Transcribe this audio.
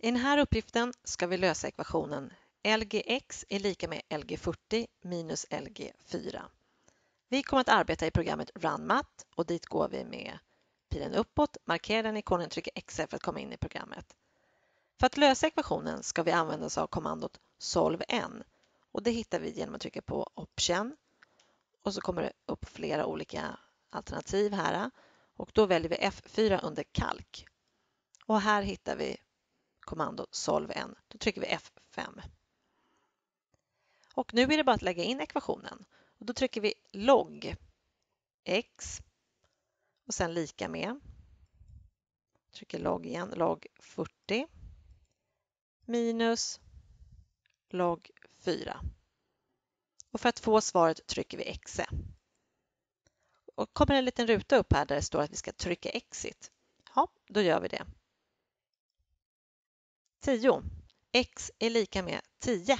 I den här uppgiften ska vi lösa ekvationen Lgx är lika med Lg40 minus Lg4. Vi kommer att arbeta i programmet RunMAT och dit går vi med pilen uppåt, markerar den ikonen och trycker X för att komma in i programmet. För att lösa ekvationen ska vi använda oss av kommandot solvn och det hittar vi genom att trycka på option och så kommer det upp flera olika alternativ här och då väljer vi F4 under kalk. Och här hittar vi kommando solven. Då trycker vi F5. Och nu är det bara att lägga in ekvationen. Och då trycker vi log x och sen lika med. Trycker log igen, log 40 minus log 4. Och för att få svaret trycker vi exe. Och kommer en liten ruta upp här där det står att vi ska trycka exit. Ja, då gör vi det. 10. x är lika med 10.